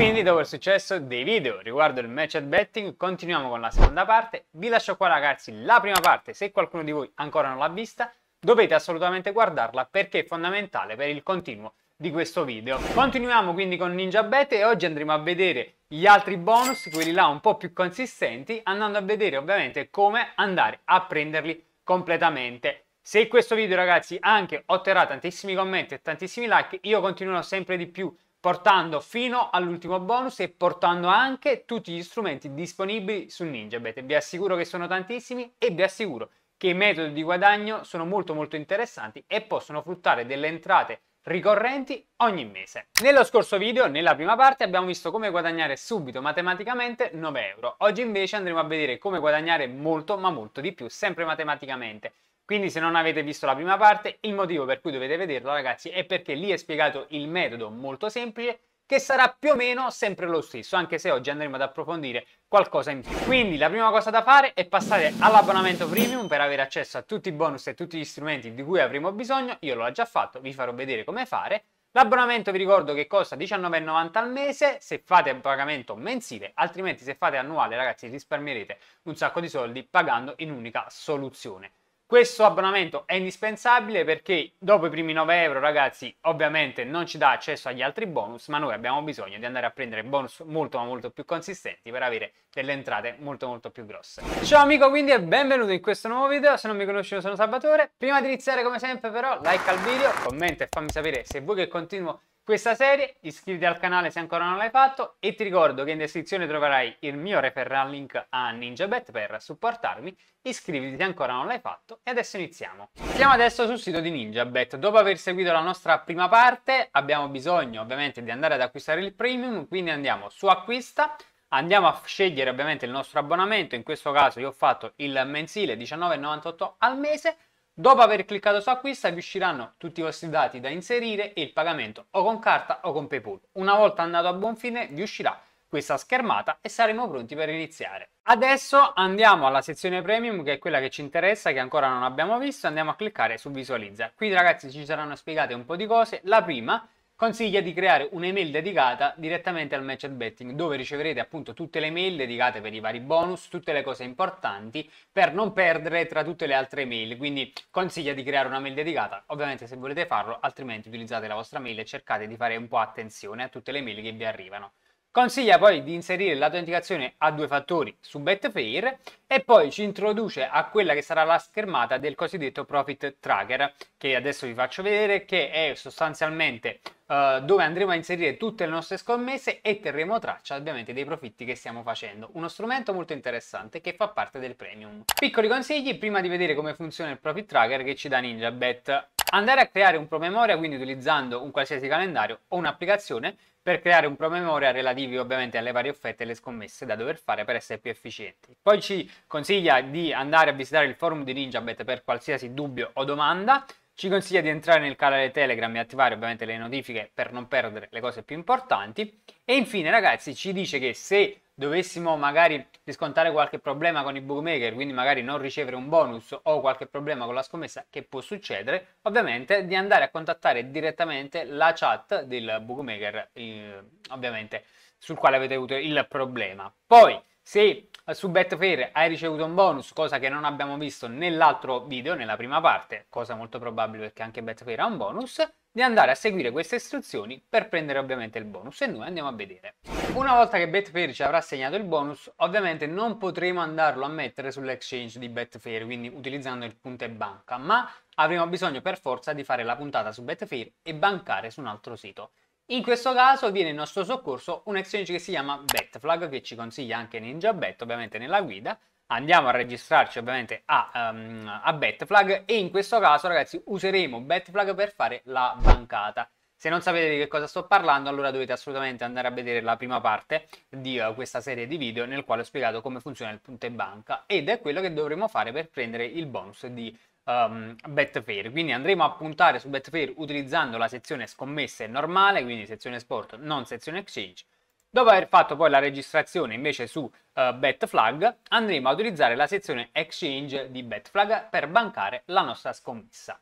quindi dopo il successo dei video riguardo il match at betting continuiamo con la seconda parte. Vi lascio qua ragazzi la prima parte, se qualcuno di voi ancora non l'ha vista dovete assolutamente guardarla perché è fondamentale per il continuo di questo video. Continuiamo quindi con Ninja Bet e oggi andremo a vedere gli altri bonus, quelli là un po' più consistenti, andando a vedere ovviamente come andare a prenderli completamente. Se questo video ragazzi anche otterrà tantissimi commenti e tantissimi like, io continuerò sempre di più portando fino all'ultimo bonus e portando anche tutti gli strumenti disponibili su Ninjabet. Vi assicuro che sono tantissimi e vi assicuro che i metodi di guadagno sono molto molto interessanti e possono fruttare delle entrate ricorrenti ogni mese. Nello scorso video, nella prima parte, abbiamo visto come guadagnare subito matematicamente 9 euro. Oggi invece andremo a vedere come guadagnare molto ma molto di più, sempre matematicamente. Quindi se non avete visto la prima parte, il motivo per cui dovete vederla ragazzi è perché lì è spiegato il metodo molto semplice che sarà più o meno sempre lo stesso, anche se oggi andremo ad approfondire qualcosa in più. Quindi la prima cosa da fare è passare all'abbonamento premium per avere accesso a tutti i bonus e tutti gli strumenti di cui avremo bisogno. Io l'ho già fatto, vi farò vedere come fare. L'abbonamento vi ricordo che costa 19,90 al mese se fate un pagamento mensile, altrimenti se fate annuale ragazzi risparmierete un sacco di soldi pagando in unica soluzione. Questo abbonamento è indispensabile perché dopo i primi 9 euro, ragazzi, ovviamente non ci dà accesso agli altri bonus, ma noi abbiamo bisogno di andare a prendere bonus molto ma molto più consistenti per avere delle entrate molto molto più grosse. Ciao amico, quindi e benvenuto in questo nuovo video. Se non mi conosci io sono Salvatore. Prima di iniziare come sempre però, like al video, commenta e fammi sapere se vuoi che continuo questa serie, iscriviti al canale se ancora non l'hai fatto e ti ricordo che in descrizione troverai il mio referral link a NinjaBet per supportarmi, iscriviti se ancora non l'hai fatto e adesso iniziamo. Siamo adesso sul sito di NinjaBet, dopo aver seguito la nostra prima parte abbiamo bisogno ovviamente di andare ad acquistare il premium, quindi andiamo su acquista, andiamo a scegliere ovviamente il nostro abbonamento, in questo caso io ho fatto il mensile 19,98 al mese, Dopo aver cliccato su acquista vi usciranno tutti i vostri dati da inserire e il pagamento o con carta o con PayPal. Una volta andato a buon fine vi uscirà questa schermata e saremo pronti per iniziare. Adesso andiamo alla sezione premium che è quella che ci interessa che ancora non abbiamo visto andiamo a cliccare su visualizza. Qui ragazzi ci saranno spiegate un po' di cose. La prima consiglia di creare un'email dedicata direttamente al match betting dove riceverete appunto tutte le mail dedicate per i vari bonus, tutte le cose importanti per non perdere tra tutte le altre mail. Quindi consiglia di creare una mail dedicata, ovviamente se volete farlo, altrimenti utilizzate la vostra mail e cercate di fare un po' attenzione a tutte le mail che vi arrivano. Consiglia poi di inserire l'autenticazione a due fattori su Betfair e poi ci introduce a quella che sarà la schermata del cosiddetto profit tracker che adesso vi faccio vedere che è sostanzialmente eh, dove andremo a inserire tutte le nostre scommesse e terremo traccia ovviamente dei profitti che stiamo facendo. Uno strumento molto interessante che fa parte del premium. Piccoli consigli prima di vedere come funziona il profit tracker che ci dà NinjaBet. Andare a creare un promemoria quindi utilizzando un qualsiasi calendario o un'applicazione per creare un promemoria relativi ovviamente alle varie offerte e le scommesse da dover fare per essere più efficienti. Poi ci consiglia di andare a visitare il forum di NinjaBet per qualsiasi dubbio o domanda ci consiglia di entrare nel canale Telegram e attivare ovviamente le notifiche per non perdere le cose più importanti. E infine, ragazzi, ci dice che se dovessimo magari riscontrare qualche problema con i bookmaker, quindi magari non ricevere un bonus o qualche problema con la scommessa che può succedere, ovviamente di andare a contattare direttamente la chat del bookmaker, eh, ovviamente sul quale avete avuto il problema. Poi se eh, su Betfair hai ricevuto un bonus, cosa che non abbiamo visto nell'altro video, nella prima parte, cosa molto probabile perché anche Betfair ha un bonus, di andare a seguire queste istruzioni per prendere ovviamente il bonus e noi andiamo a vedere. Una volta che Betfair ci avrà segnato il bonus, ovviamente non potremo andarlo a mettere sull'exchange di Betfair, quindi utilizzando il punto e banca, ma avremo bisogno per forza di fare la puntata su Betfair e bancare su un altro sito. In questo caso viene in nostro soccorso un exchange che si chiama Betflag che ci consiglia anche NinjaBet ovviamente nella guida. Andiamo a registrarci ovviamente a, um, a Betflag e in questo caso ragazzi useremo Betflag per fare la bancata. Se non sapete di che cosa sto parlando, allora dovete assolutamente andare a vedere la prima parte di uh, questa serie di video nel quale ho spiegato come funziona il punto banca ed è quello che dovremo fare per prendere il bonus di um, Betfair. Quindi andremo a puntare su Betfair utilizzando la sezione scommesse normale, quindi sezione sport, non sezione exchange. Dopo aver fatto poi la registrazione invece su uh, Betflag, andremo a utilizzare la sezione exchange di Betflag per bancare la nostra scommessa.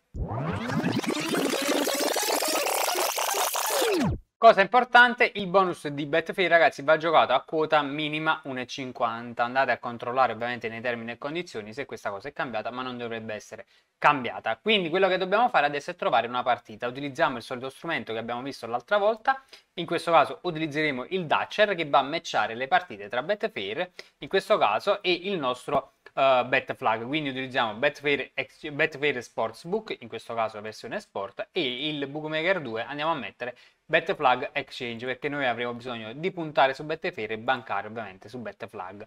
Cosa importante, il bonus di Betfree ragazzi va giocato a quota minima 1,50. Andate a controllare ovviamente nei termini e condizioni se questa cosa è cambiata, ma non dovrebbe essere cambiata. Quindi quello che dobbiamo fare adesso è trovare una partita. Utilizziamo il solito strumento che abbiamo visto l'altra volta. In questo caso utilizzeremo il Dutcher che va a matchare le partite tra Betfair, in questo caso, e il nostro uh, eh, Betflag, quindi utilizziamo Betfair, Betfair Sportsbook, in questo caso la versione sport, e il Bookmaker 2 andiamo a mettere Betflag Exchange, perché noi avremo bisogno di puntare su Betfair e bancare ovviamente su Betflag.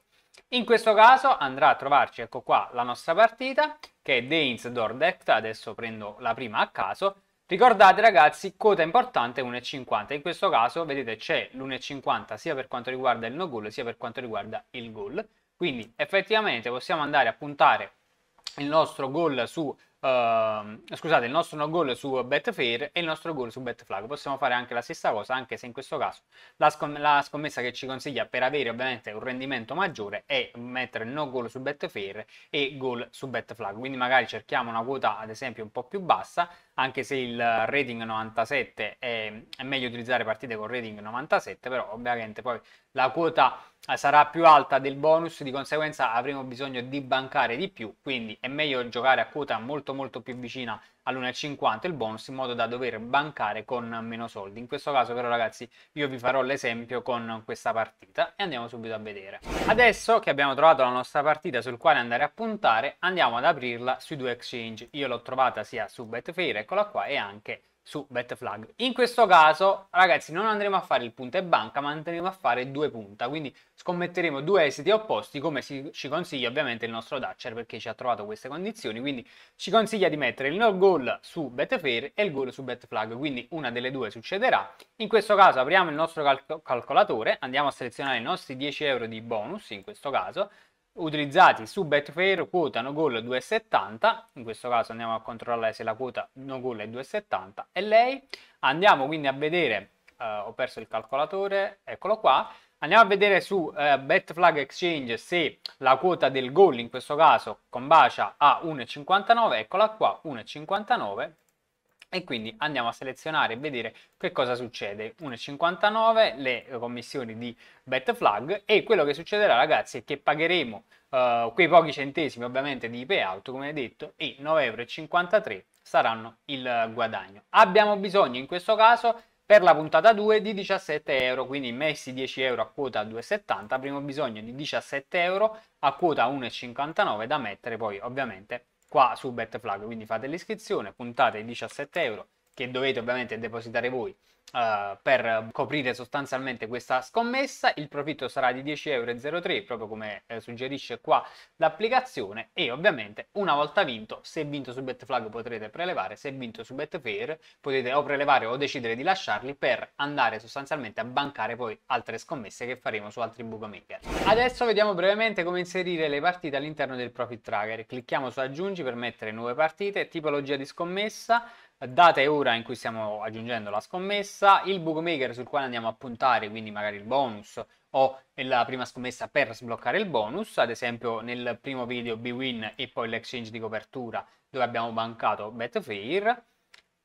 In questo caso andrà a trovarci, ecco qua, la nostra partita, che è Danes Deck, adesso prendo la prima a caso, Ricordate ragazzi, quota importante 1,50. In questo caso, vedete, c'è l'1,50 sia per quanto riguarda il no goal sia per quanto riguarda il goal. Quindi effettivamente possiamo andare a puntare il nostro gol su Uh, scusate, il nostro no goal su Betfair e il nostro goal su Betflag. Possiamo fare anche la stessa cosa, anche se in questo caso la, scom- la, scommessa che ci consiglia per avere ovviamente un rendimento maggiore è mettere no goal su Betfair e goal su Betflag. Quindi magari cerchiamo una quota ad esempio un po' più bassa, anche se il rating 97 è, è meglio utilizzare partite con rating 97, però ovviamente poi la quota eh, sarà più alta del bonus, di conseguenza avremo bisogno di bancare di più, quindi è meglio giocare a quota molto molto più vicina all'1,50 il bonus in modo da dover bancare con meno soldi. In questo caso però ragazzi io vi farò l'esempio con questa partita e andiamo subito a vedere. Adesso che abbiamo trovato la nostra partita sul quale andare a puntare andiamo ad aprirla sui due exchange. Io l'ho trovata sia su Betfair, eccola qua, e anche su Betflag. In questo caso, ragazzi, non andremo a fare il punto e banca, ma andremo a fare due punta, quindi scommetteremo due esiti opposti, come si, ci consiglia ovviamente il nostro Dutcher, perché ci ha trovato queste condizioni, quindi ci consiglia di mettere il no goal su Betfair e il goal su Betflag, quindi una delle due succederà. In questo caso apriamo il nostro calco calcolatore, andiamo a selezionare i nostri 10 euro di bonus, in questo caso, utilizzati su Betfair quota no goal 2,70 in questo caso andiamo a controllare se la quota no goal è 2,70 e lei andiamo quindi a vedere eh, ho perso il calcolatore eccolo qua andiamo a vedere su eh, Betflag Exchange se la quota del goal in questo caso combacia a 1,59 eccola qua 1,59 e quindi andiamo a selezionare e vedere che cosa succede 1,59 le eh, commissioni di Betflag e quello che succederà ragazzi è che pagheremo uh, quei pochi centesimi ovviamente di payout come detto e 9,53 euro saranno il guadagno abbiamo bisogno in questo caso per la puntata 2 di 17 euro quindi messi 10 euro a quota 2,70 avremo bisogno di 17 euro a quota 1,59 da mettere poi ovviamente qua su Betflag, quindi fate l'iscrizione, puntate i 17 euro che dovete ovviamente depositare voi Uh, per coprire sostanzialmente questa scommessa il profitto sarà di 10,03 euro, proprio come eh, suggerisce qua l'applicazione e ovviamente una volta vinto se vinto su Betflag potrete prelevare se vinto su Betfair potete o prelevare o decidere di lasciarli per andare sostanzialmente a bancare poi altre scommesse che faremo su altri bookmaker adesso vediamo brevemente come inserire le partite all'interno del profit tracker clicchiamo su aggiungi per mettere nuove partite tipologia di scommessa data e ora in cui stiamo aggiungendo la scommessa, il bookmaker sul quale andiamo a puntare, quindi magari il bonus o la prima scommessa per sbloccare il bonus, ad esempio nel primo video BWin e poi l'exchange di copertura dove abbiamo bancato Betfair.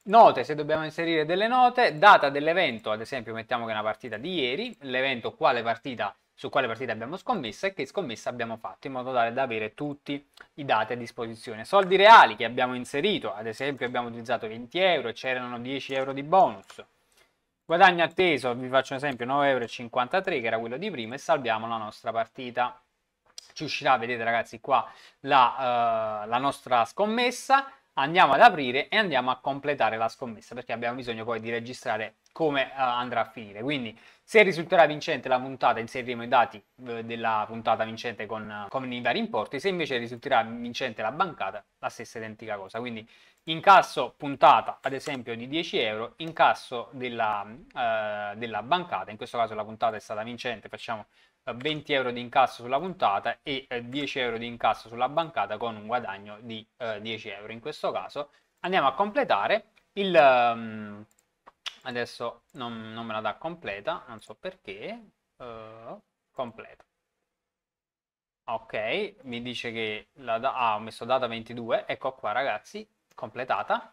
Note, se dobbiamo inserire delle note, data dell'evento, ad esempio mettiamo che è una partita di ieri, l'evento quale partita su quale partita abbiamo scommesso e che scommessa abbiamo fatto in modo tale da avere tutti i dati a disposizione. Soldi reali che abbiamo inserito, ad esempio abbiamo utilizzato 20 euro e c'erano 10 euro di bonus. Guadagno atteso, vi faccio un esempio, 9,53 euro che era quello di prima e salviamo la nostra partita. Ci uscirà, vedete ragazzi, qua la, uh, la nostra scommessa. Andiamo ad aprire e andiamo a completare la scommessa perché abbiamo bisogno poi di registrare come eh, andrà a finire. Quindi se risulterà vincente la puntata inseriremo i dati eh, della puntata vincente con, con i vari importi, se invece risulterà vincente la bancata la stessa identica cosa. Quindi incasso puntata ad esempio di 10 euro, incasso della, eh, della bancata, in questo caso la puntata è stata vincente, facciamo 20 eh, euro di incasso sulla puntata e 10 euro di incasso sulla bancata con un guadagno di 10 euro in questo caso. Andiamo a completare il... Ehm, adesso non, non me la dà completa, non so perché, uh, completa. Ok, mi dice che la da- ah, ho messo data 22, ecco qua ragazzi, completata.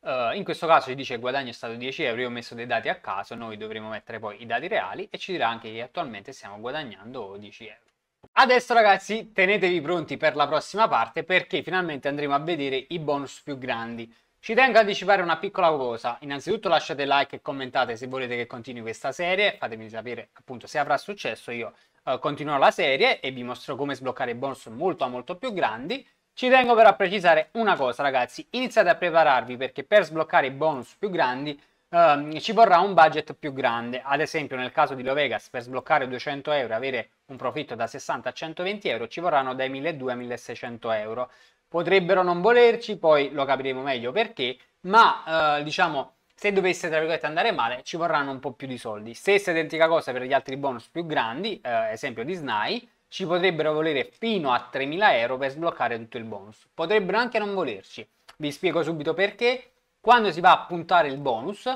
Uh, in questo caso ci dice guadagno è stato 10 euro, io ho messo dei dati a caso, noi dovremo mettere poi i dati reali e ci dirà anche che attualmente stiamo guadagnando 10 euro. Adesso ragazzi tenetevi pronti per la prossima parte perché finalmente andremo a vedere i bonus più grandi. Ci tengo a anticipare una piccola cosa. Innanzitutto lasciate like e commentate se volete che continui questa serie. Fatemi sapere appunto se avrà successo. Io eh, continuerò la serie e vi mostro come sbloccare bonus molto molto più grandi. Ci tengo però a precisare una cosa ragazzi. Iniziate a prepararvi perché per sbloccare i bonus più grandi ehm, ci vorrà un budget più grande. Ad esempio nel caso di Lovegas per sbloccare 200 euro e avere un profitto da 60 a 120 euro ci vorranno dai 1200 a 1600 euro potrebbero non volerci, poi lo capiremo meglio perché, ma eh, diciamo se dovesse tra virgolette andare male ci vorranno un po' più di soldi. Stessa identica cosa per gli altri bonus più grandi, eh, esempio di SNAI, ci potrebbero volere fino a 3.000 euro per sbloccare tutto il bonus. Potrebbero anche non volerci, vi spiego subito perché. Quando si va a puntare il bonus,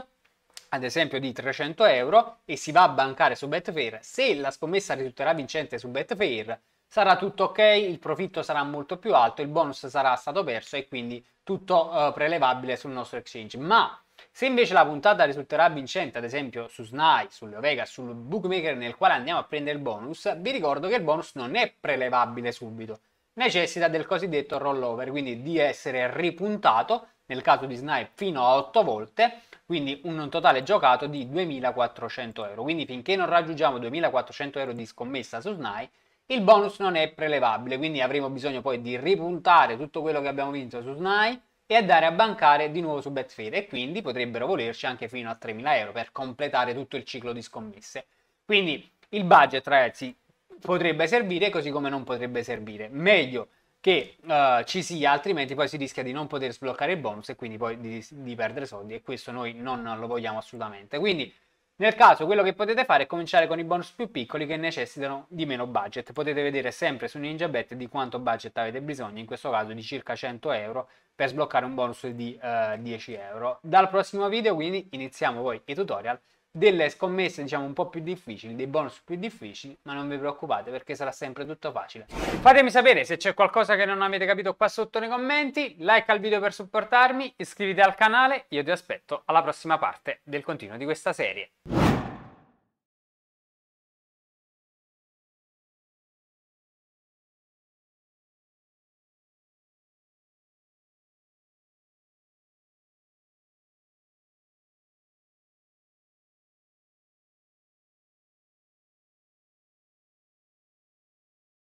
ad esempio di 300 euro, e si va a bancare su Betfair, se la scommessa risulterà vincente su Betfair, sarà tutto ok, il profitto sarà molto più alto, il bonus sarà stato perso e quindi tutto eh, prelevabile sul nostro exchange. Ma se invece la puntata risulterà vincente, ad esempio su SNAI, sulle Vegas, sul bookmaker nel quale andiamo a prendere il bonus, vi ricordo che il bonus non è prelevabile subito, necessita del cosiddetto rollover, quindi di essere ripuntato nel caso di SNAI fino a 8 volte, quindi un totale giocato di 2400 euro. Quindi finché non raggiungiamo 2400 euro di scommessa su SNAI, il bonus non è prelevabile, quindi avremo bisogno poi di ripuntare tutto quello che abbiamo vinto su SNAI e andare a bancare di nuovo su Betfair e quindi potrebbero volerci anche fino a 3.000 euro per completare tutto il ciclo di scommesse. Quindi il budget, ragazzi, potrebbe servire così come non potrebbe servire. Meglio che uh, ci sia, altrimenti poi si rischia di non poter sbloccare il bonus e quindi poi di, di perdere soldi e questo noi non lo vogliamo assolutamente. Quindi nel caso quello che potete fare è cominciare con i bonus più piccoli che necessitano di meno budget. Potete vedere sempre su NinjaBet di quanto budget avete bisogno, in questo caso di circa 100 euro per sbloccare un bonus di eh, 10 euro. Dal prossimo video quindi iniziamo voi i tutorial delle scommesse diciamo un po' più difficili, dei bonus più difficili, ma non vi preoccupate perché sarà sempre tutto facile. Fatemi sapere se c'è qualcosa che non avete capito qua sotto nei commenti, like al video per supportarmi, iscriviti al canale, io ti aspetto alla prossima parte del continuo di questa serie.